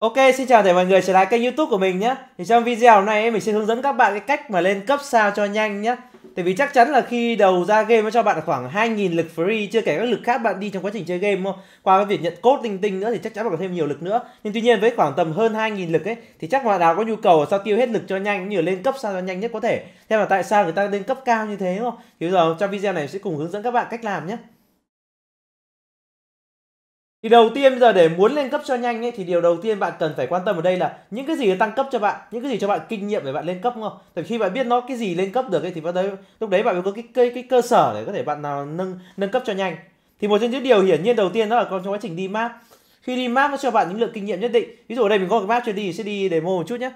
Ok, xin chào tất cả mọi người trở lại kênh youtube của mình nhé Thì trong video hôm nay mình sẽ hướng dẫn các bạn cái cách mà lên cấp sao cho nhanh nhé Tại vì chắc chắn là khi đầu ra game nó cho bạn khoảng 2.000 lực free Chưa kể các lực khác bạn đi trong quá trình chơi game Qua cái việc nhận cốt tinh tinh nữa thì chắc chắn bạn có thêm nhiều lực nữa Nhưng tuy nhiên với khoảng tầm hơn 2.000 lực ấy Thì chắc bạn nào có nhu cầu sao tiêu hết lực cho nhanh Cũng như lên cấp sao cho nhanh nhất có thể Thế mà tại sao người ta lên cấp cao như thế không Thì bây giờ trong video này sẽ cùng hướng dẫn các bạn cách làm nhé thì đầu tiên bây giờ để muốn lên cấp cho nhanh ấy, thì điều đầu tiên bạn cần phải quan tâm ở đây là những cái gì tăng cấp cho bạn những cái gì cho bạn kinh nghiệm để bạn lên cấp đúng không thì khi bạn biết nó cái gì lên cấp được ấy, thì bắt đấy lúc đấy bạn mới có cái, cái cái cơ sở để có thể bạn nào nâng nâng cấp cho nhanh thì một trong những điều hiển nhiên đầu tiên đó là trong quá trình đi map khi đi map nó cho bạn những lượng kinh nghiệm nhất định ví dụ ở đây mình có cái map cho đi sẽ đi demo một chút nhé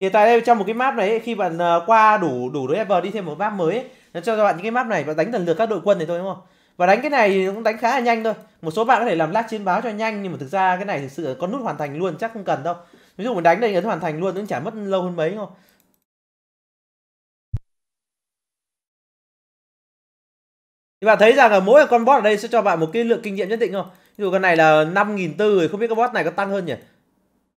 hiện tại đây trong một cái map này khi bạn à, qua đủ đủ đối ever đi thêm một map mới ấy, nó cho bạn những cái map này và đánh lần lượt các đội quân này thôi đúng không và đánh cái này thì cũng đánh khá là nhanh thôi một số bạn có thể làm lát chiến báo cho nhanh nhưng mà thực ra cái này thực sự có nút hoàn thành luôn chắc không cần đâu ví dụ mình đánh đây ấn hoàn thành luôn cũng chả mất lâu hơn mấy không thì bạn thấy rằng là mỗi con bot ở đây sẽ cho bạn một cái lượng kinh nghiệm nhất định không ví dụ con này là năm nghìn rồi không biết con bot này có tăng hơn nhỉ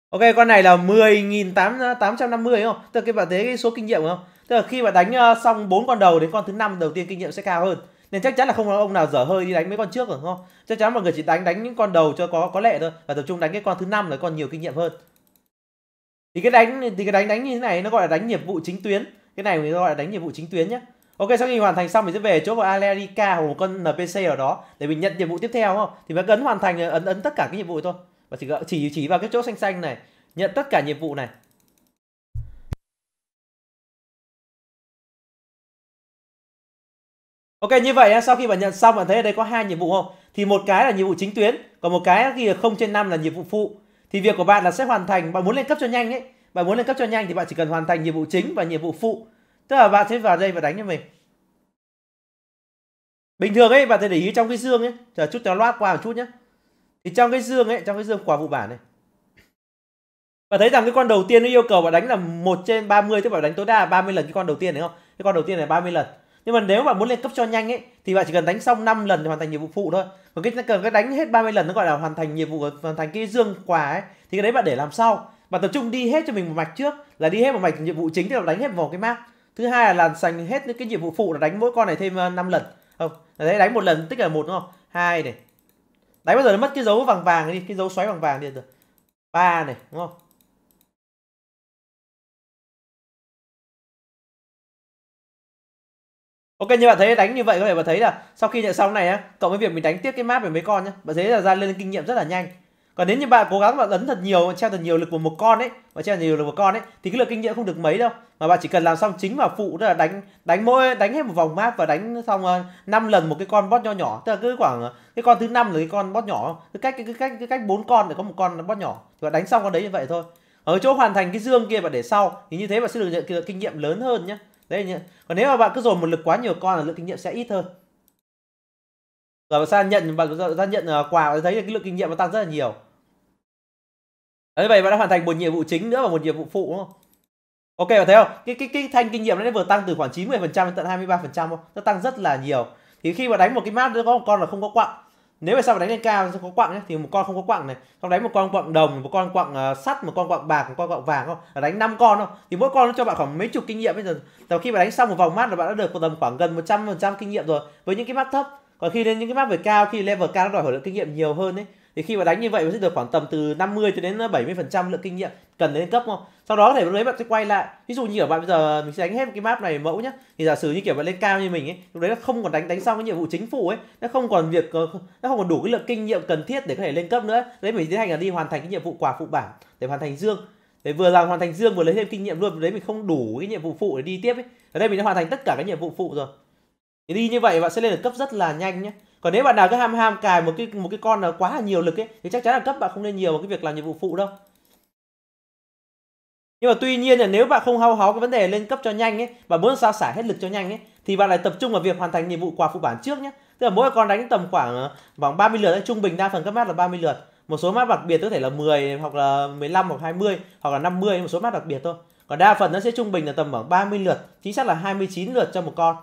ok con này là mười nghìn tám tám trăm năm mươi không tức là các bạn thấy cái số kinh nghiệm không tức là khi bạn đánh ờ, xong bốn con đầu đến con thứ năm đầu tiên kinh nghiệm sẽ cao hơn nên chắc chắn là không có ông nào dở hơi đi đánh mấy con trước rồi không chắc chắn mọi người chỉ đánh đánh những con đầu cho có có lệ thôi và tập trung đánh cái con thứ năm là con nhiều kinh nghiệm hơn thì cái đánh thì cái đánh đánh như thế này nó gọi là đánh nhiệm vụ chính tuyến cái này mình gọi là đánh nhiệm vụ chính tuyến nhé ok sau khi hoàn thành xong mình sẽ về chỗ của alerica hoặc một con npc ở đó để mình nhận nhiệm vụ tiếp theo không thì mình ấn hoàn thành ấn ấn tất cả các nhiệm vụ thôi và chỉ chỉ chỉ vào cái chỗ xanh xanh này nhận tất cả nhiệm vụ này Ok như vậy sau khi bạn nhận xong bạn thấy ở đây có hai nhiệm vụ không? Thì một cái là nhiệm vụ chính tuyến, còn một cái khi không trên năm là nhiệm vụ phụ. Thì việc của bạn là sẽ hoàn thành, bạn muốn lên cấp cho nhanh ấy, bạn muốn lên cấp cho nhanh thì bạn chỉ cần hoàn thành nhiệm vụ chính và nhiệm vụ phụ. Tức là bạn sẽ vào đây và đánh cho mình. Bình thường ấy bạn thấy để ý trong cái dương ấy, chờ chút nó loát qua một chút nhé. Thì trong cái dương ấy, trong cái dương quả vụ bản này. Bạn thấy rằng cái con đầu tiên nó yêu cầu bạn đánh là 1 trên 30 tức là bạn đánh tối đa 30 lần cái con đầu tiên đấy không? Cái con đầu tiên này 30 lần nhưng mà nếu bạn muốn lên cấp cho nhanh ấy thì bạn chỉ cần đánh xong 5 lần thì hoàn thành nhiệm vụ phụ thôi còn cái cần cái đánh hết 30 lần nó gọi là hoàn thành nhiệm vụ hoàn thành cái dương quà ấy thì cái đấy bạn để làm sau bạn tập trung đi hết cho mình một mạch trước là đi hết một mạch nhiệm vụ chính thì là đánh hết vào cái map thứ hai là làm sành hết những cái nhiệm vụ phụ là đánh mỗi con này thêm 5 ờ, lần không đấy đánh một lần tích là một đúng không hai này đánh bao giờ nó mất cái dấu vàng vàng đi cái dấu xoáy vàng vàng đi được ba này đúng không Ok như bạn thấy đánh như vậy có thể bạn thấy là sau khi nhận xong này á, cộng với việc mình đánh tiếp cái map về mấy con nhá, bạn thấy là ra lên kinh nghiệm rất là nhanh. Còn nếu như bạn cố gắng bạn ấn thật nhiều, treo thật nhiều lực vào một con ấy, và treo nhiều lực vào con ấy thì cái lượng kinh nghiệm không được mấy đâu, mà bạn chỉ cần làm xong chính và phụ tức là đánh đánh mỗi đánh hết một vòng map và đánh xong 5 ờ, lần một cái con bot nho nhỏ, tức là cứ khoảng ờ, cái con thứ năm là cái con bot nhỏ, cứ cách cái cách cái cách bốn con để có một con bot nhỏ. Thì bạn đánh xong con đấy như vậy thôi. Ở chỗ hoàn thành cái dương kia bạn để sau thì như thế bạn sẽ được nhận kinh nghiệm lớn hơn nhé đấy nhá còn nếu mà bạn cứ dồn một lực quá nhiều con là lượng kinh nghiệm sẽ ít hơn rồi bạn ra nhận bạn ra nhận ờ, quà và thấy là cái lượng kinh nghiệm nó tăng rất là nhiều đấy vậy bạn đã hoàn thành một nhiệm vụ chính nữa và một nhiệm vụ phụ đúng không ok và thấy không cái cái cái thanh kinh nghiệm nó vừa tăng từ khoảng 90% đến tận 23% không nó tăng rất là nhiều thì khi mà đánh một cái map nó có một con là không có quặng nếu mà sau mà đánh lên cao sẽ có quặng nhé thì một con không có quặng này xong đánh một con quặng đồng một con quặng uh, sắt một con quặng bạc một con quặng vàng không đánh năm con không thì mỗi con nó cho bạn khoảng mấy chục kinh nghiệm bây giờ tầm khi mà đánh xong một vòng mát là bạn đã được tầm khoảng gần 100 phần trăm kinh nghiệm rồi với những cái mắt thấp còn khi lên những cái mắt về cao khi level cao nó đòi hỏi lượng kinh nghiệm nhiều hơn đấy thì khi mà đánh như vậy mình sẽ được khoảng tầm từ 50 cho đến 70 ờ, phần trăm lượng kinh nghiệm cần đến cấp không sau đó có thể lúc đấy bạn sẽ quay lại ví dụ như ở bạn bây giờ mình sẽ đánh hết cái map này mẫu nhá thì giả sử như kiểu bạn lên cao như mình ấy lúc đấy nó không còn đánh đánh xong cái nhiệm vụ chính phủ ấy nó không còn việc ờ, nó không còn đủ cái lượng kinh nghiệm cần thiết để có thể lên cấp nữa đấy mình tiến hành là đi hoàn thành cái nhiệm vụ quả phụ bản để hoàn thành dương để vừa làm hoàn thành dương vừa lấy thêm kinh nghiệm luôn đấy mình không đủ cái nhiệm vụ phụ để đi tiếp ấy ở đây mình đã hoàn thành tất cả các nhiệm vụ phụ rồi thì đi như vậy bạn sẽ lên được cấp rất là nhanh nhé còn nếu bạn nào cứ ham ham cài một cái một cái con là quá là nhiều lực ấy thì chắc chắn là cấp bạn không nên nhiều vào cái việc làm nhiệm vụ phụ đâu nhưng mà tuy nhiên là nếu bạn không hao háo cái vấn đề lên cấp cho nhanh ấy và muốn sao xả hết lực cho nhanh ấy thì bạn lại tập trung vào việc hoàn thành nhiệm vụ quà phụ bản trước nhé tức là mỗi con đánh tầm khoảng ờ, vòng 30 lượt trung bình đa phần các mát là 30 lượt một số mát đặc biệt có thể là 10 hoặc là 15 hoặc 20 hoặc là 50 một số mát đặc biệt thôi còn đa phần nó sẽ trung bình là tầm khoảng 30 lượt chính xác là 29 lượt cho một con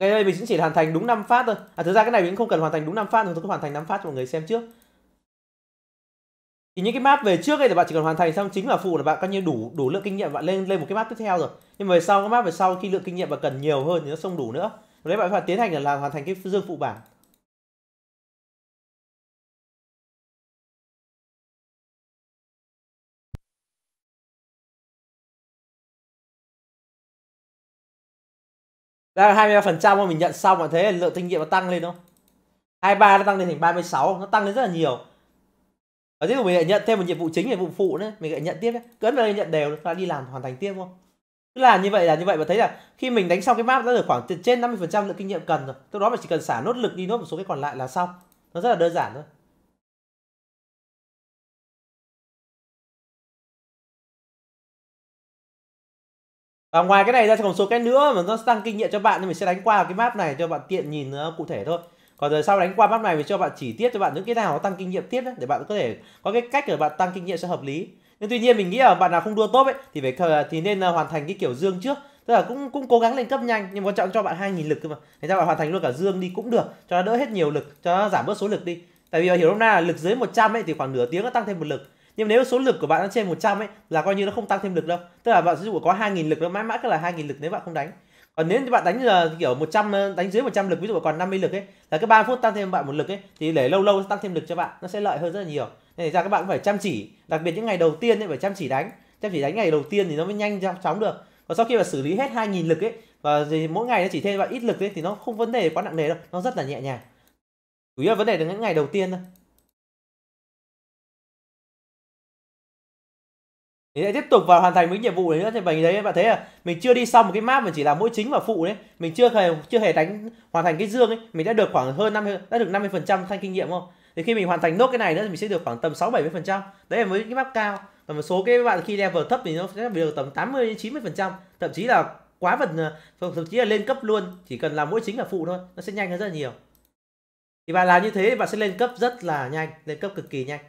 Ngày nay mình cũng chỉ hoàn thành đúng 5 phát thôi. À thực ra cái này mình không cần hoàn thành đúng 5 phát, thôi, tôi cứ hoàn thành 5 phát cho mọi người xem trước. Thì những cái map về trước đây thì bạn chỉ cần hoàn thành xong chính là phụ là bạn coi như đủ đủ lượng kinh nghiệm bạn lên lên một cái map tiếp theo rồi. Nhưng mà về sau cái map về sau khi lượng kinh nghiệm bạn cần nhiều hơn thì nó không đủ nữa. Đấy bạn phải tiến hành là, là hoàn thành cái dương phụ bản. Ra 23% mà mình nhận xong mà thế là lượng kinh nghiệm nó tăng lên không? 23 nó tăng lên thành 36, nó tăng lên rất là nhiều. Và tiếp tục mình lại nhận thêm một nhiệm vụ chính, nhiệm vụ phụ nữa, mình lại nhận tiếp nhé. Cứ đây nhận đều là đi làm hoàn thành tiếp không? Tức là như vậy là như vậy và thấy là khi mình đánh xong cái map đã được khoảng trên 50% lượng kinh nghiệm cần rồi. Lúc đó mình chỉ cần xả nốt lực đi nốt một số cái còn lại là xong. Nó rất là đơn giản thôi. và ngoài cái này ra còn số cái nữa mà nó tăng kinh nghiệm cho bạn thì mình sẽ đánh qua cái map này cho bạn tiện nhìn nó ờ, cụ thể thôi còn rồi sau đánh qua map này mình cho bạn chỉ tiết cho bạn những cái nào nó tăng kinh nghiệm tiếp để bạn có thể có cái cách để bạn tăng kinh nghiệm sẽ hợp lý nhưng tuy nhiên mình nghĩ là bạn nào không đua tốt ấy thì phải thì nên ờ, hoàn thành cái kiểu dương trước tức là cũng cũng cố gắng lên cấp nhanh nhưng quan trọng cho bạn 2.000 lực cơ mà thành ra bạn hoàn thành luôn cả dương đi cũng được cho nó đỡ hết nhiều lực cho nó giảm bớt số lực đi tại vì hiểu hôm nay là lực dưới 100 ấy thì khoảng nửa tiếng nó tăng thêm một lực nhưng nếu số lực của bạn nó trên 100 ấy là coi như nó không tăng thêm lực đâu tức là bạn ví dụ có 2.000 lực nó mãi mãi cứ là 2.000 lực nếu bạn không đánh còn nếu bạn đánh là kiểu 100 đánh dưới 100 lực ví dụ còn 50 lực ấy là cái 3 phút tăng thêm bạn một lực ấy thì để lâu lâu tăng thêm lực cho bạn nó sẽ lợi hơn rất là nhiều nên ra các bạn cũng phải chăm chỉ đặc biệt những ngày đầu tiên ấy phải chăm chỉ đánh chăm chỉ đánh ngày đầu tiên thì nó mới nhanh chóng được và sau khi mà xử lý hết 2.000 lực ấy và thì mỗi ngày nó chỉ thêm bạn ít lực ấy thì nó không vấn đề quá nặng nề đâu nó rất là nhẹ nhàng chủ yếu là vấn đề là những ngày đầu tiên thôi mình sẽ tiếp tục và hoàn thành những nhiệm vụ đấy nữa thì mình thấy bạn thấy là mình chưa đi xong một cái map mà chỉ là mỗi chính và phụ đấy mình chưa hề chưa hề đánh hoàn thành cái dương ấy mình đã được khoảng hơn năm đã được 50 phần trăm thanh kinh nghiệm không thì khi mình hoàn thành nốt cái này nữa thì mình sẽ được khoảng tầm 6 70 phần trăm đấy là với cái map cao và một số cái bạn khi level thấp thì nó sẽ được tầm 80 90 phần trăm thậm chí là quá vật ờ, thậm chí là lên cấp luôn chỉ cần làm mỗi chính và phụ thôi nó sẽ nhanh hơn rất là nhiều thì bạn làm như thế thì bạn sẽ lên cấp rất là nhanh lên cấp cực kỳ nhanh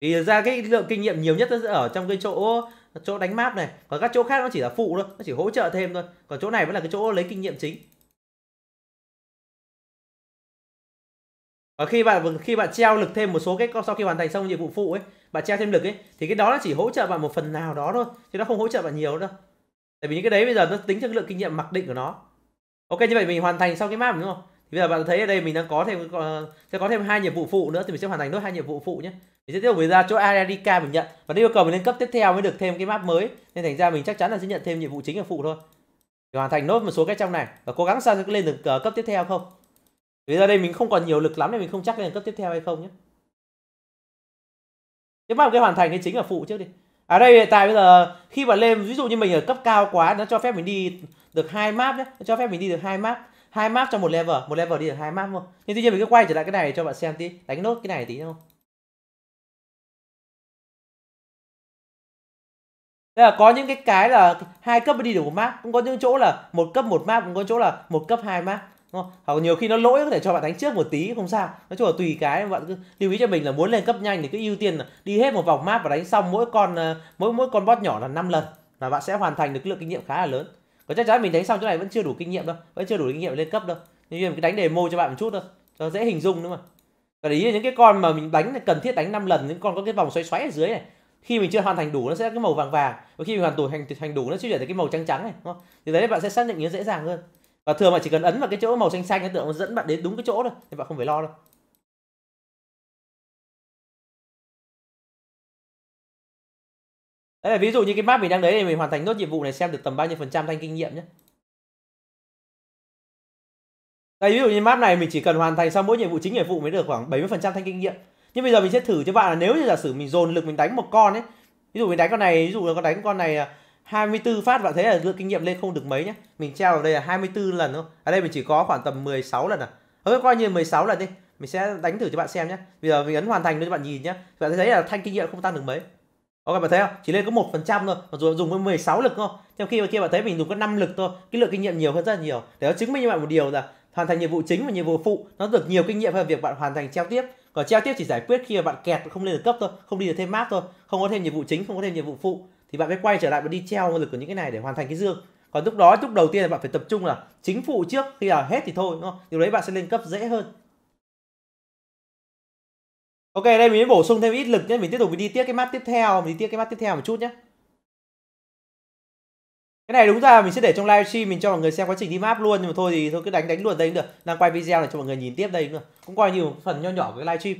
thì ra cái lượng kinh nghiệm nhiều nhất nó sẽ ở trong cái chỗ chỗ đánh map này còn các chỗ khác nó chỉ là phụ thôi nó chỉ hỗ trợ thêm thôi còn chỗ này vẫn là cái chỗ lấy kinh nghiệm chính và khi bạn khi bạn treo lực thêm một số cái sau khi hoàn thành xong nhiệm vụ phụ ấy bạn treo thêm lực ấy thì cái đó nó chỉ hỗ trợ bạn một phần nào đó thôi chứ nó không hỗ trợ bạn nhiều đâu tại vì những cái đấy bây giờ nó tính trong lượng kinh nghiệm mặc định của nó ok như vậy mình hoàn thành xong cái map đúng không bây giờ bạn thấy ở đây mình đang có thêm ờ, sẽ có thêm hai nhiệm vụ phụ nữa thì mình sẽ hoàn thành nốt hai nhiệm vụ phụ nhé mình sẽ tiếp tục mình ra chỗ Arica mình nhận và yêu cầu mình lên cấp tiếp theo mới được thêm cái map mới nên thành ra mình chắc chắn là sẽ nhận thêm nhiệm vụ chính và phụ thôi thì hoàn thành nốt một số cái trong này và cố gắng sao sẽ lên được ờ, cấp tiếp theo không vì giờ đây mình không còn nhiều lực lắm nên mình không chắc lên cấp tiếp theo hay không nhé thế mà cái hoàn thành cái chính và phụ trước đi ở à đây hiện tại bây giờ khi mà lên ví dụ như mình ở cấp cao quá nó cho phép mình đi được hai map nhé nó cho phép mình đi được hai map hai map cho một level à? một level đi được hai map thôi nhưng tuy nhiên mình cứ quay trở lại cái này cho bạn xem tí đánh nốt cái này tí không Đây là có những cái cái là hai cấp đi được một map cũng có những chỗ là một cấp một map cũng có chỗ là một cấp hai map đúng hoặc nhiều khi nó lỗi có thể cho bạn đánh trước một tí không sao nói chung là tùy cái bạn cứ lưu ý cho mình là muốn lên cấp nhanh thì cứ ưu tiên là đi hết một vòng map và đánh xong mỗi con ờ, mỗi mỗi con bot nhỏ là 5 lần là bạn sẽ hoàn thành được lượng kinh nghiệm khá là lớn và chắc chắn mình thấy xong chỗ này vẫn chưa đủ kinh nghiệm đâu vẫn chưa đủ kinh nghiệm lên cấp đâu nhưng mình cứ đánh demo cho bạn một chút thôi cho dễ hình dung đúng không và để ý là những cái con mà mình đánh cần thiết đánh 5 lần những con có cái vòng xoáy xoáy ở dưới này khi mình chưa hoàn thành đủ nó sẽ cái màu vàng vàng và khi mình hoàn thành thành đủ nó sẽ chuyển thành cái màu trắng trắng này đúng không thì đấy bạn sẽ xác định nó dễ dàng hơn và thường mà chỉ cần ấn vào cái chỗ màu xanh xanh nó tượng dẫn bạn đến đúng cái chỗ thôi thì bạn không phải lo đâu Đấy là ví dụ như cái map mình đang đấy thì mình hoàn thành nốt nhiệm vụ này xem được tầm bao nhiêu phần trăm thanh kinh nghiệm nhé. Đây ví dụ như map này mình chỉ cần hoàn thành xong mỗi nhiệm vụ chính nhiệm vụ mới được khoảng 70% thanh kinh nghiệm. Nhưng bây giờ mình sẽ thử cho bạn là nếu như giả sử mình dồn lực mình đánh một con ấy. Ví dụ mình đánh con này, ví dụ là con đánh con này 24 à, phát bạn thấy là lượng kinh nghiệm lên không được mấy nhé. Mình treo ở đây là 24 lần thôi. Ở đây mình chỉ có khoảng tầm 16 lần à. Thôi coi như 16 lần đi. Mình sẽ đánh thử cho bạn xem nhé. Bây giờ mình ấn hoàn thành cho bạn nhìn nhé. Bạn thấy là thanh kinh nghiệm không tăng được mấy. Ok bạn thấy không? Chỉ lên có một phần trăm thôi, mặc dù dùng với 16 lực thôi. Trong khi mà kia bạn thấy mình dùng có 5 lực thôi, cái lượng kinh nghiệm nhiều hơn rất là nhiều. Để nó chứng minh cho bạn một điều là hoàn thành nhiệm vụ chính và nhiệm vụ phụ nó được nhiều kinh nghiệm hơn việc bạn hoàn thành treo tiếp. Còn treo tiếp chỉ giải quyết khi mà bạn kẹt không lên được cấp thôi, không đi được thêm map thôi, không có thêm nhiệm vụ chính, không có thêm nhiệm vụ phụ thì bạn mới quay trở lại và đi treo lực của những cái này để hoàn thành cái dương. Còn lúc đó lúc đầu tiên là bạn phải tập trung là chính phụ trước khi là hết thì thôi đúng không? Điều đấy bạn sẽ lên cấp dễ hơn. Ok, đây mình bổ sung thêm ít lực nhé, mình tiếp tục mình đi tiếp cái map tiếp theo, mình đi tiếp cái map tiếp theo một chút nhé. Cái này đúng ra mình sẽ để trong livestream mình cho mọi người xem quá trình đi map luôn nhưng mà thôi thì thôi cứ đánh đánh luôn đây cũng được. Đang quay video này cho mọi người nhìn tiếp đây cũng được. Cũng coi nhiều phần nho nhỏ của cái livestream.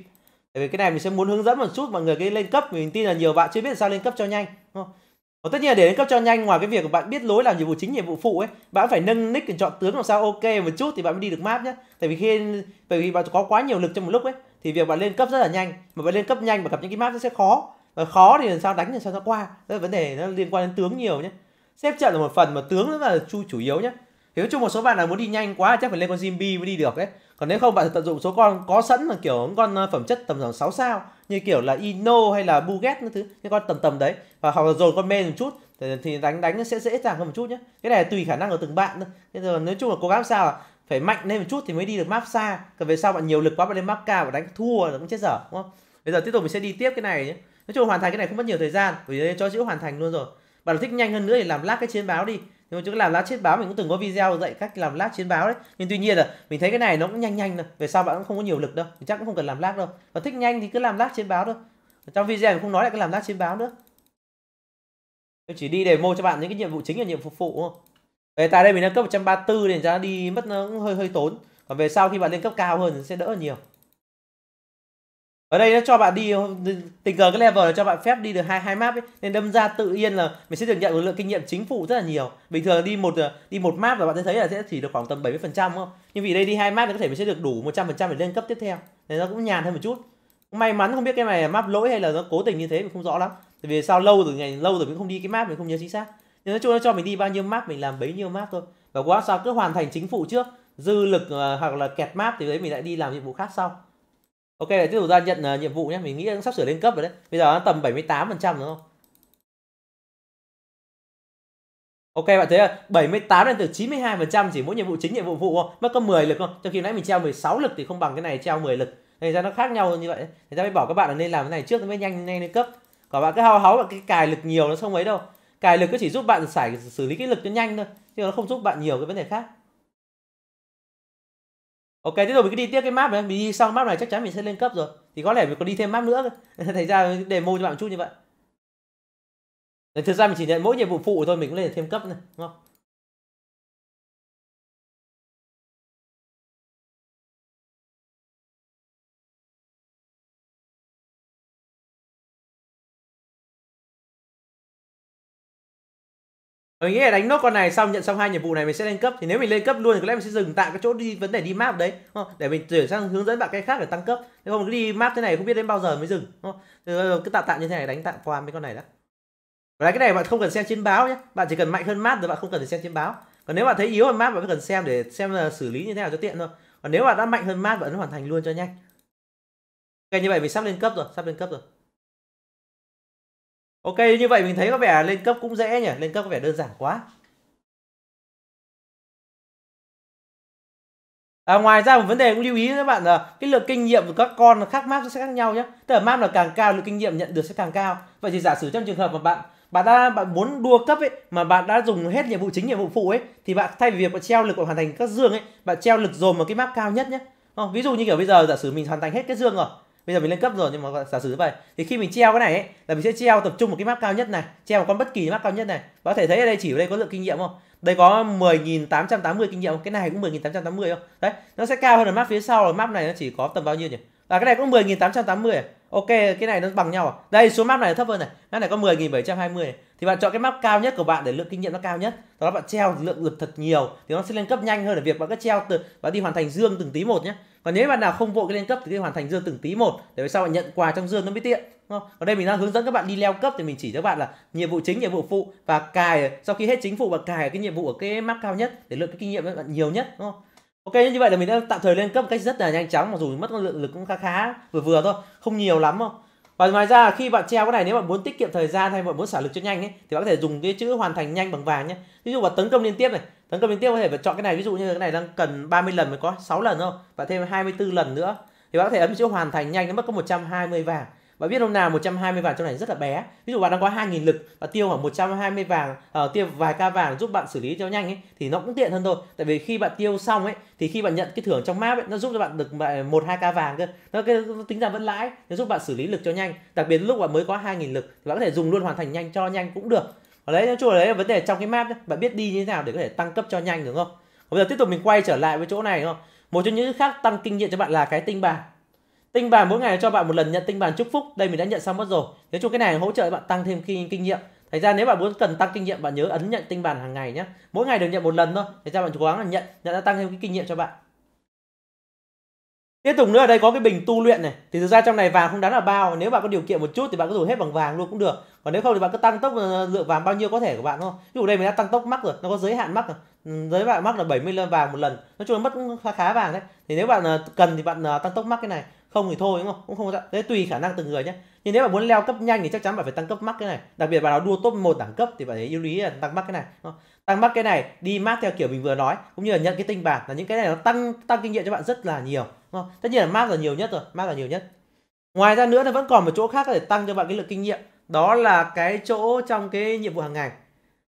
Tại vì cái này mình sẽ muốn hướng dẫn một chút mọi người cái lên cấp mình tin là nhiều bạn chưa biết sao lên cấp cho nhanh, Và tất nhiên là để lên cấp cho nhanh ngoài cái việc bạn biết lối làm nhiệm vụ chính nhiệm vụ phụ ấy, bạn phải nâng nick chọn tướng làm sao ok một chút thì bạn mới đi được map nhé. Tại vì khi tại vì bạn có quá nhiều lực trong một lúc ấy thì việc bạn lên cấp rất là nhanh mà bạn lên cấp nhanh mà gặp những cái map nó sẽ khó và khó thì làm sao đánh làm sao nó qua đó là vấn đề nó liên quan đến tướng nhiều nhé xếp trận là một phần mà tướng nó là chu chủ yếu nhé thì nói chung một số bạn nào muốn đi nhanh quá chắc phải lên con Zimbi mới đi được đấy còn nếu không bạn tận dụng số con có sẵn là kiểu con ờ, phẩm chất tầm khoảng 6 sao như kiểu là Ino hay là Buget những thứ những con tầm tầm đấy và hoặc là dồn con men một chút thì đánh đánh nó sẽ dễ dàng hơn một chút nhé cái này tùy khả năng của từng bạn thôi thế rồi nói chung là cố gắng sao là phải mạnh lên một chút thì mới đi được map xa còn về sau bạn nhiều lực quá bạn lên map cao và đánh thua là cũng chết dở đúng không bây giờ tiếp tục mình sẽ đi tiếp cái này nhé nói chung hoàn thành cái này không mất nhiều thời gian vì cho chữ hoàn thành luôn rồi bạn thích nhanh hơn nữa thì làm lát cái chiến báo đi nhưng mà chúng làm lát chiến báo mình cũng từng có video dạy cách làm lát chiến báo đấy nhưng tuy nhiên là mình thấy cái này nó cũng nhanh nhanh rồi về sau bạn cũng không có nhiều lực đâu mình chắc cũng không cần làm lát đâu và thích nhanh thì cứ làm lát chiến báo thôi trong video mình không nói lại cái làm lát chiến báo nữa chỉ đi để mô cho bạn những cái nhiệm vụ chính và nhiệm vụ phụ không Đấy, tại đây mình đang cấp 134 nên ra đi mất nó cũng hơi hơi tốn. Còn về sau khi bạn lên cấp cao hơn sẽ đỡ nhiều. Ở đây nó cho bạn đi tình cờ cái level là cho bạn phép đi được hai hai map ấy. nên đâm ra tự nhiên là mình sẽ được nhận một lượng kinh nghiệm chính phủ rất là nhiều. Bình thường đi một đi một map là bạn sẽ thấy là sẽ chỉ được khoảng tầm 70% không? Nhưng vì đây đi hai map thì có thể mình sẽ được đủ 100% để lên cấp tiếp theo. Nên nó cũng nhàn hơn một chút. May mắn không biết cái này là map lỗi hay là nó cố tình như thế mình không rõ lắm. Tại vì sao lâu rồi ngày lâu rồi mình không đi cái map mình không nhớ chính xác nhưng nói chung nó cho mình đi bao nhiêu map mình làm bấy nhiêu map thôi và quá sao cứ hoàn thành chính phủ trước dư lực uh, hoặc là kẹt map thì đấy mình lại đi làm nhiệm vụ khác sau ok tiếp tục ra nhận uh, nhiệm vụ nhé mình nghĩ sắp sửa lên cấp rồi đấy bây giờ nó tầm 78 phần trăm đúng không Ok bạn thấy bảy mươi tám lên từ 92% chỉ mỗi nhiệm vụ chính nhiệm vụ phụ không? Mất có 10 lực không? Trong khi nãy mình treo 16 lực thì không bằng cái này treo 10 lực. Thành ra nó khác nhau như vậy. Thành ta mới bảo các bạn là nên làm cái này trước nó mới nhanh nhanh lên cấp. Còn bạn cứ háo háo bạn cái cài lực nhiều nó không ấy đâu cài lực nó chỉ giúp bạn giải xử lý cái lực nó nhanh thôi chứ nó không giúp bạn nhiều cái vấn đề khác ok tiếp tục mình cứ đi tiếp cái map này mình đi xong map này chắc chắn mình sẽ lên cấp rồi thì có lẽ mình còn đi thêm map nữa thành ra demo cho bạn một chút như vậy thực ra mình chỉ nhận mỗi nhiệm vụ phụ thôi mình cũng lên thêm cấp này đúng không mình ờ, nghĩ là đánh nốt con này xong nhận xong hai nhiệm vụ này mình sẽ lên cấp thì nếu mình lên cấp luôn thì có lẽ mình sẽ dừng tại cái chỗ đi vấn đề đi map đấy để mình chuyển sang hướng dẫn bạn cái khác để tăng cấp nếu không cứ đi map thế này không biết đến bao giờ mới dừng không? Ờ, cứ tạm tạm như thế này đánh tạm qua mấy con này đã và cái này bạn không cần xem trên báo nhé bạn chỉ cần mạnh hơn map rồi bạn không cần phải xem trên báo còn nếu bạn thấy yếu hơn map bạn cần xem để xem xử lý như thế nào cho tiện thôi còn nếu bạn đã mạnh hơn map bạn ấn hoàn thành luôn cho nhanh ok như vậy mình sắp lên cấp rồi sắp lên cấp rồi Ok như vậy mình thấy có vẻ lên cấp cũng dễ nhỉ, lên cấp có vẻ đơn giản quá. À, ngoài ra một vấn đề cũng lưu ý các bạn là cái lượng kinh nghiệm của các con khác map sẽ khác nhau nhé. Tức là map là càng cao lượng kinh nghiệm nhận được sẽ càng cao. Vậy thì giả sử trong trường hợp mà bạn bạn đã bạn muốn đua cấp ấy mà bạn đã dùng hết nhiệm vụ chính nhiệm vụ phụ ấy thì bạn thay vì việc bạn treo lực bạn hoàn thành các dương ấy bạn treo lực dồn vào cái map cao nhất nhé. Ờ, ví dụ như kiểu bây giờ giả sử mình hoàn thành hết cái dương rồi bây giờ mình lên cấp rồi nhưng mà giả sử vậy thì khi mình treo cái này ấy, là mình sẽ treo tập trung một cái map cao nhất này treo một con bất kỳ map cao nhất này và có thể thấy ở đây chỉ ở đây có lượng kinh nghiệm không đây có 10.880 kinh nghiệm cái này cũng 10.880 không đấy nó sẽ cao hơn ở map phía sau là map này nó chỉ có tầm bao nhiêu nhỉ và cái này cũng 10.880 à? Ok, cái này nó bằng nhau à? Đây, số map này thấp hơn này. Map này có 10.720 này. Thì bạn chọn cái map cao nhất của bạn để lượng kinh nghiệm nó cao nhất. đó bạn treo lượng lực thật nhiều thì nó sẽ lên cấp nhanh hơn ở việc bạn cứ treo từ bạn đi hoàn thành dương từng tí một nhé còn nếu bạn nào không vội cái lên cấp thì hoàn thành dương từng tí một để sau bạn nhận quà trong dương nó mới tiện đúng không? Còn đây mình đang hướng dẫn các bạn đi leo cấp thì mình chỉ cho các bạn là nhiệm vụ chính, nhiệm vụ phụ và cài sau khi hết chính phụ và cài cái nhiệm vụ ở cái map cao nhất để lượng cái kinh nghiệm các bạn nhiều nhất đúng không? Ok như vậy là mình đã tạm thời lên cấp một cách rất là nhanh chóng mặc dù mất lượng lực cũng khá khá vừa vừa thôi, không nhiều lắm không? Và ngoài ra khi bạn treo cái này nếu bạn muốn tiết kiệm thời gian hay bạn muốn xả lực cho nhanh ấy thì bạn có thể dùng cái chữ hoàn thành nhanh bằng vàng nhé. Ví dụ bạn tấn công liên tiếp này, tấn công liên tiếp có thể chọn cái này ví dụ như cái này đang cần 30 lần mới có 6 lần thôi, và thêm 24 lần nữa thì bạn có thể ấn chữ hoàn thành nhanh nó mất có 120 vàng bạn biết hôm nào 120 vàng trong này rất là bé ví dụ bạn đang có 2.000 lực và tiêu khoảng 120 vàng uh, tiêu vài ca vàng giúp bạn xử lý cho nhanh ấy, thì nó cũng tiện hơn thôi tại vì khi bạn tiêu xong ấy thì khi bạn nhận cái thưởng trong map ấy, nó giúp cho bạn được một hai ca vàng cơ nó, cái, nó tính ra vẫn lãi nó giúp bạn xử lý lực cho nhanh đặc biệt lúc bạn mới có 2.000 lực thì bạn có thể dùng luôn hoàn thành nhanh cho nhanh cũng được ở đấy nói chung là đấy là vấn đề trong cái map đấy bạn biết đi như thế nào để có thể tăng cấp cho nhanh đúng không còn bây giờ tiếp tục mình quay trở lại với chỗ này đúng không một trong những thứ khác tăng kinh nghiệm cho bạn là cái tinh bàn tinh bàn mỗi ngày cho bạn một lần nhận tinh bàn chúc phúc đây mình đã nhận xong mất rồi thế chung cái này hỗ trợ bạn tăng thêm kinh, kinh nghiệm thành ra nếu bạn muốn cần tăng kinh nghiệm bạn nhớ ấn nhận tinh bàn hàng ngày nhé mỗi ngày được nhận một lần thôi thành ra bạn cố gắng là nhận nhận đã tăng thêm cái kinh nghiệm cho bạn Tiếp tục nữa ở đây có cái bình tu luyện này Thì thực ra trong này vàng không đáng là bao Nếu bạn có điều kiện một chút thì bạn có rủ hết bằng vàng luôn cũng được Còn nếu không thì bạn cứ tăng tốc ờ, lượng vàng bao nhiêu có thể của bạn thôi Ví dụ đây mình đã tăng tốc mắc rồi Nó có giới hạn mắc ừ, Giới bạn mắc là 70 lần vàng một lần Nói chung là mất khá khá vàng đấy Thì nếu bạn ờ, cần thì bạn ờ, tăng tốc mắc cái này không thì thôi đúng không cũng không đấy tùy khả năng từng người nhé nhưng nếu mà muốn leo cấp nhanh thì chắc chắn phải phải tăng cấp mắc cái này đặc biệt bạn nào đua top một đẳng cấp thì phải thấy yếu lý là tăng mắc cái này đúng không? tăng mắc cái này đi mắc theo kiểu mình vừa nói cũng như là nhận cái tinh bản là những cái này nó tăng tăng kinh nghiệm cho bạn rất là nhiều đúng không? tất nhiên là mắc là nhiều nhất rồi mắc là nhiều nhất ngoài ra nữa thì vẫn còn một chỗ khác để tăng cho bạn cái lượng kinh nghiệm đó là cái chỗ trong cái nhiệm vụ hàng ngày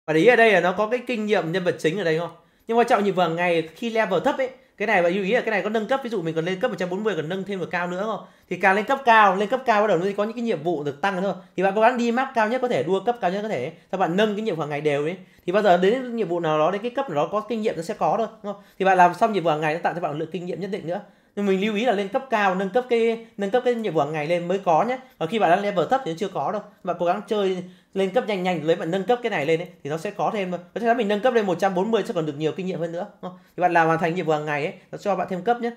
và ý ở đây là nó có cái kinh nghiệm nhân vật chính ở đây không nhưng quan trọng nhiệm vụ hàng ngày khi level thấp ấy cái này bạn lưu ý là cái này có nâng cấp ví dụ mình còn lên cấp 140 còn nâng thêm một cao nữa không thì càng lên cấp cao lên cấp cao bắt đầu nó có những cái nhiệm vụ được tăng thôi thì bạn cố gắng đi map cao nhất có thể đua cấp cao nhất có thể thì bạn nâng cái nhiệm vụ hàng ngày đều đấy thì bao giờ đến nhiệm vụ nào đó đến cái cấp nào đó có kinh nghiệm nó sẽ có thôi đúng không thì bạn làm xong nhiệm vụ hàng ngày nó tạo cho bạn lượng kinh nghiệm nhất định nữa nhưng mình lưu ý là lên cấp cao nâng cấp cái nâng cấp cái nhiệm vụ hàng ngày lên mới có nhé và khi bạn đang level thấp thì nó chưa có đâu bạn cố gắng chơi lên cấp nhanh nhanh lấy bạn nâng cấp cái này lên ấy, thì nó sẽ có thêm thôi và chắc chắn mình nâng cấp lên 140 sẽ còn được nhiều kinh nghiệm hơn nữa thì bạn làm hoàn thành nhiệm vụ hàng ngày ấy nó cho bạn thêm cấp nhé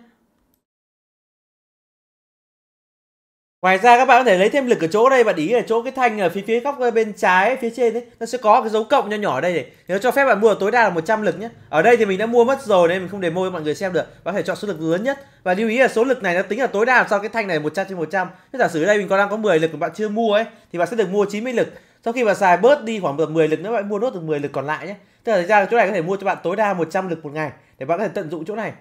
Ngoài ra các bạn có thể lấy thêm lực ở chỗ đây và ý ở chỗ cái thanh ở phía phía góc bên trái phía trên đấy nó sẽ có cái dấu cộng nho nhỏ ở đây này. Thì nó cho phép bạn mua tối đa là 100 lực nhé. Ở đây thì mình đã mua mất rồi nên mình không để mua cho mọi người xem được. Bạn có thể chọn số lực lớn nhất và lưu ý là số lực này nó tính là tối đa sau cái thanh này 100 trên 100. Thế giả sử ở đây mình còn đang có 10 lực mà bạn chưa mua ấy thì bạn sẽ được mua 90 lực. Sau khi bạn xài bớt đi khoảng 10 lực nữa bạn mua nốt được 10 lực còn lại nhé. Tức là ra chỗ này có thể mua cho bạn tối đa 100 lực một ngày để bạn có thể tận dụng chỗ này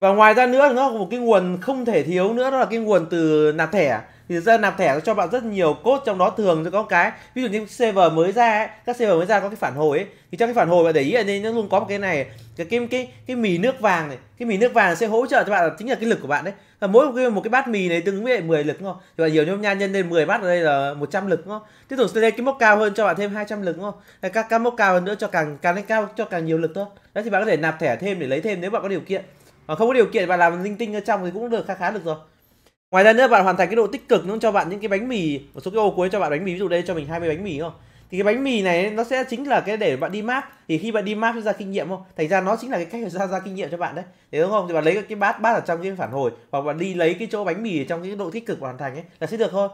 và ngoài ra nữa nó một cái nguồn không thể thiếu nữa đó là cái nguồn từ nạp thẻ thì ra nạp thẻ nó cho bạn rất nhiều cốt trong đó thường sẽ có cái ví dụ như server mới ra ấy, các server mới ra có cái phản hồi ấy thì trong cái phản hồi bạn để ý ở đây nó luôn có một cái này cái cái cái, cái mì nước vàng này cái mì nước vàng sẽ hỗ trợ cho bạn là chính là cái lực của bạn đấy là mỗi một cái, một cái bát mì này tương ứng với 10 lực đúng không thì bạn hiểu nhôm nha nhân lên 10 bát ở đây là 100 lực đúng không tiếp tục lên cái mốc cao hơn cho bạn thêm 200 lực đúng không Hay các các mốc cao hơn nữa cho càng càng lên cao cho càng nhiều lực thôi đó thì bạn có thể nạp thẻ thêm để lấy thêm nếu bạn có điều kiện Ờ, không có điều kiện bạn làm linh tinh ở trong thì cũng được khá khá được rồi ngoài ra nữa bạn hoàn thành cái độ tích cực nó cho bạn những cái bánh mì một số cái ô cuối cho bạn bánh mì ví dụ đây cho mình 20 bánh mì không thì cái bánh mì này nó sẽ chính là cái để bạn đi map thì khi bạn đi map ra kinh nghiệm không thành ra nó chính là cái cách ra ra kinh nghiệm cho bạn đấy thế đúng không thì bạn lấy cái bát bát ở trong cái phản hồi hoặc bạn đi lấy cái chỗ bánh mì ở trong cái độ tích cực hoàn thành ấy là sẽ được thôi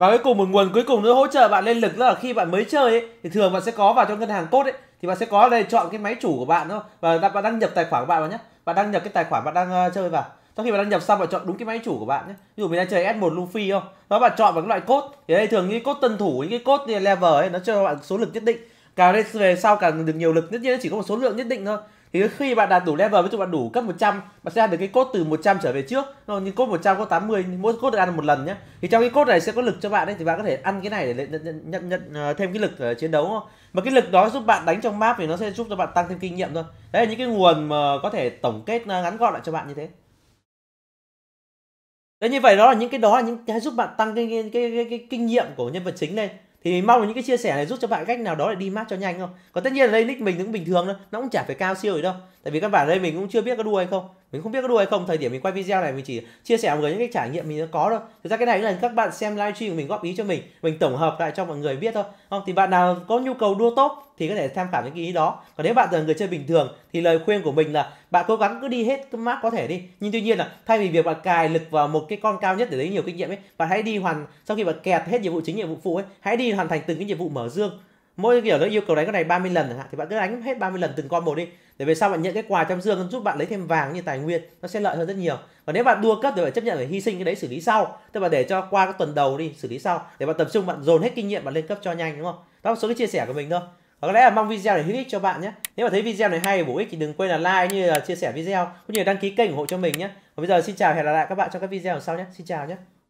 và cuối cùng một nguồn cuối cùng nữa hỗ trợ bạn lên lực là khi bạn mới chơi ấy, thì thường bạn sẽ có vào trong ngân hàng cốt ấy thì bạn sẽ có đây chọn cái máy chủ của bạn thôi và bạn đăng nhập tài khoản của bạn vào nhé bạn đăng nhập cái tài khoản bạn đang uh, chơi vào sau khi bạn đăng nhập xong bạn chọn đúng cái máy chủ của bạn nhé ví dụ mình đang chơi S1 Luffy không đó bạn chọn vào cái loại cốt thì đây thường những cốt tân thủ những cái cốt level ấy nó cho bạn số lực nhất định càng lên về sau càng được nhiều lực nhất nhiên chỉ có một số lượng nhất định thôi thì khi bạn đạt đủ level ví dụ bạn đủ cấp 100 bạn sẽ ăn được cái cốt từ 100 trở về trước rồi như cốt 100 có 80 mỗi cốt được ăn một lần nhé thì trong cái cốt này sẽ có lực cho bạn đấy thì bạn có thể ăn cái này để nhận nhận, nhận, ờ, thêm cái lực chiến đấu không? mà cái lực đó giúp bạn đánh trong map thì nó sẽ giúp cho bạn tăng thêm kinh nghiệm thôi đấy là những cái nguồn mà có thể tổng kết ờ, ngắn gọn lại cho bạn như thế đấy như vậy đó là những cái đó là những cái giúp bạn tăng cái cái cái, cái, cái kinh nghiệm của nhân vật chính đây thì mình mong là những cái chia sẻ này giúp cho bạn cách nào đó để đi mát cho nhanh không còn tất nhiên là đây nick mình cũng bình thường thôi nó cũng chả phải cao siêu gì đâu tại vì các bạn ở đây mình cũng chưa biết có đua hay không mình không biết có đùa hay không thời điểm mình quay video này mình chỉ chia sẻ với những cái trải nghiệm mình đã có thôi thực ra cái này là các bạn xem livestream của mình góp ý cho mình mình tổng hợp lại cho mọi người biết thôi không thì bạn nào có nhu cầu đua tốt thì có thể tham khảo những cái ý đó còn nếu bạn là người chơi bình thường thì lời khuyên của mình là bạn cố gắng cứ đi hết cái map có thể đi nhưng tuy nhiên là thay vì việc bạn cài lực vào một cái con cao nhất để lấy nhiều kinh nghiệm ấy bạn hãy đi hoàn sau khi bạn kẹt hết nhiệm vụ chính nhiệm vụ phụ ấy hãy đi hoàn thành từng cái nhiệm vụ mở dương mỗi kiểu nó yêu cầu đánh cái này 30 lần thì bạn cứ đánh hết 30 lần từng con một đi để về sau bạn nhận cái quà trong dương giúp bạn lấy thêm vàng như tài nguyên nó sẽ lợi hơn rất nhiều và nếu bạn đua cấp thì phải chấp nhận phải hy sinh cái đấy xử lý sau tức là để cho qua cái tuần đầu đi xử lý sau để bạn tập trung bạn dồn hết kinh nghiệm bạn lên cấp cho nhanh đúng không đó là số cái chia sẻ của mình thôi và có lẽ là mong video này hữu ích cho bạn nhé nếu mà thấy video này hay bổ ích thì đừng quên là like như là chia sẻ video cũng như là đăng ký kênh ủng hộ cho mình nhé và bây giờ xin chào hẹn gặp lại các bạn trong các video sau nhé xin chào nhé